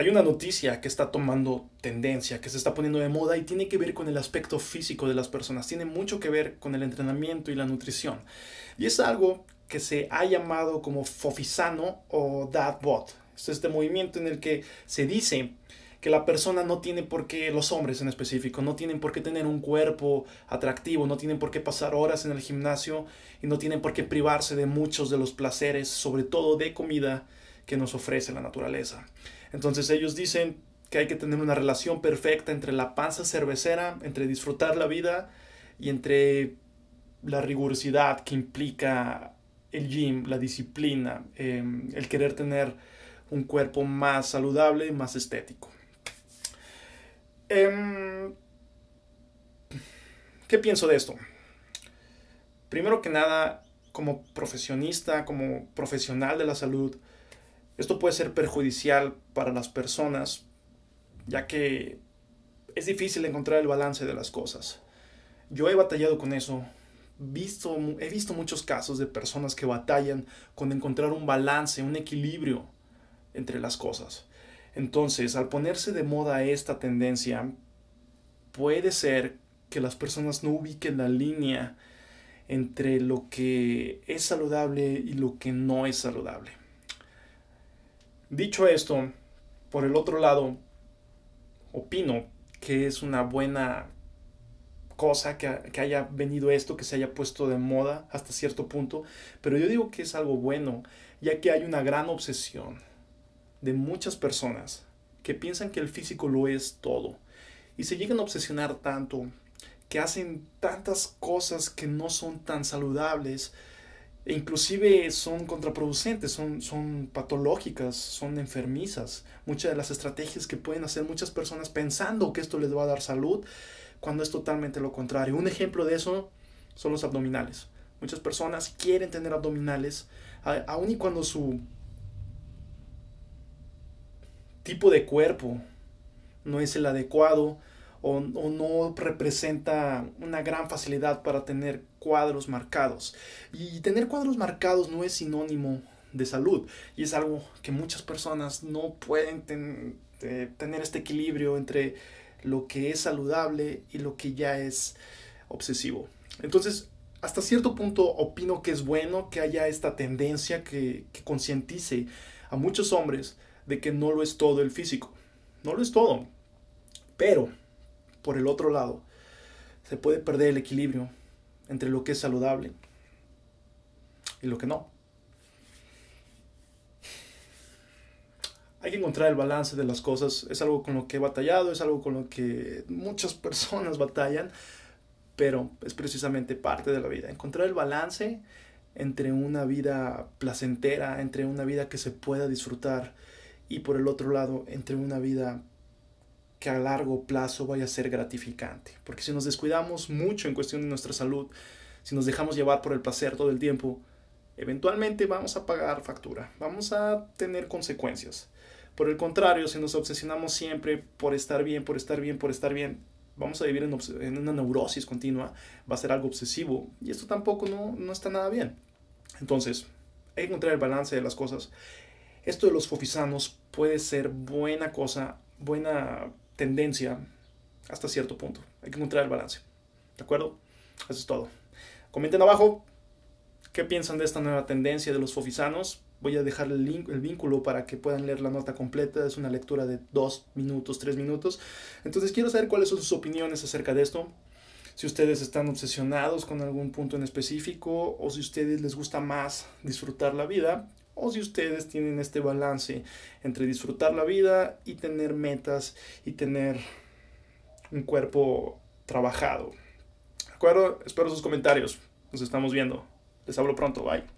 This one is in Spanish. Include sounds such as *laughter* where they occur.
Hay una noticia que está tomando tendencia, que se está poniendo de moda y tiene que ver con el aspecto físico de las personas, tiene mucho que ver con el entrenamiento y la nutrición. Y es algo que se ha llamado como fofisano o Bot. Es este movimiento en el que se dice que la persona no tiene por qué, los hombres en específico, no tienen por qué tener un cuerpo atractivo, no tienen por qué pasar horas en el gimnasio y no tienen por qué privarse de muchos de los placeres, sobre todo de comida que nos ofrece la naturaleza. Entonces ellos dicen que hay que tener una relación perfecta entre la panza cervecera, entre disfrutar la vida y entre la rigurosidad que implica el gym, la disciplina, em, el querer tener un cuerpo más saludable y más estético. Em, ¿Qué pienso de esto? Primero que nada, como profesionista, como profesional de la salud, esto puede ser perjudicial para las personas, ya que es difícil encontrar el balance de las cosas. Yo he batallado con eso. he visto muchos casos de personas que batallan con encontrar un balance, un equilibrio entre las cosas. Entonces, al ponerse de moda esta tendencia, puede ser que las personas no ubiquen la línea entre lo que es saludable y lo que no es saludable. Dicho esto, por el otro lado, opino que es una buena cosa que, que, haya venido esto, que se haya puesto de moda hasta cierto punto, pero yo digo que es algo bueno, ya que hay una gran obsesión de muchas personas que piensan que el físico lo es todo y se llegan a obsesionar tanto que hacen tantas cosas que no son tan saludables e inclusive son contraproducentes, son, son patológicas, son enfermizas. Muchas de las estrategias que pueden hacer muchas personas pensando que esto les va a dar salud, cuando es totalmente lo contrario. Un ejemplo de eso son los abdominales. Muchas personas quieren tener abdominales, aun y cuando su tipo de cuerpo no es el adecuado, o, no representa una gran facilidad para tener cuadros marcados. Y tener cuadros marcados no es sinónimo de salud y es algo que muchas personas no pueden tener este equilibrio entre lo que es saludable y lo que ya es obsesivo. Entonces, hasta cierto punto opino que es bueno que haya esta tendencia que, que concientice a muchos hombres de que no lo es todo el físico. No lo es todo. Pero por el otro lado, se puede perder el equilibrio entre lo que es saludable y lo que no. Hay que encontrar el balance de las cosas. Es algo con lo que he batallado, es algo con lo que muchas *laughs* personas batallan, pero es precisamente parte de la vida. Encontrar el balance entre una vida placentera, entre una vida que se pueda disfrutar y por el otro lado, entre una vida que a largo plazo vaya a ser gratificante. Porque si nos descuidamos mucho en cuestión de nuestra salud, si nos dejamos llevar por el placer todo el tiempo, eventualmente vamos a pagar factura, vamos a tener consecuencias. Por el contrario, si nos obsesionamos siempre por estar bien, por estar bien, por estar bien, vamos a vivir en, una neurosis continua, va a ser algo obsesivo y esto tampoco no, no está nada bien. Entonces, hay que encontrar el balance de las cosas. Esto de los fofisanos puede ser buena cosa, buena tendencia hasta cierto punto. Hay que encontrar el balance. ¿De acuerdo? Eso es todo. Comenten abajo qué piensan de esta nueva tendencia de los fofisanos. Voy a dejar el, link, el vínculo para que puedan leer la nota completa. Es una lectura de dos minutos, tres minutos. Entonces quiero saber cuáles son sus opiniones acerca de esto. Si ustedes están obsesionados con algún punto en específico o si a ustedes les gusta más disfrutar la vida, o si ustedes tienen este balance entre disfrutar la vida y tener metas y tener un cuerpo trabajado. ¿De acuerdo? Espero sus comentarios. Nos estamos viendo. Les hablo pronto. Bye.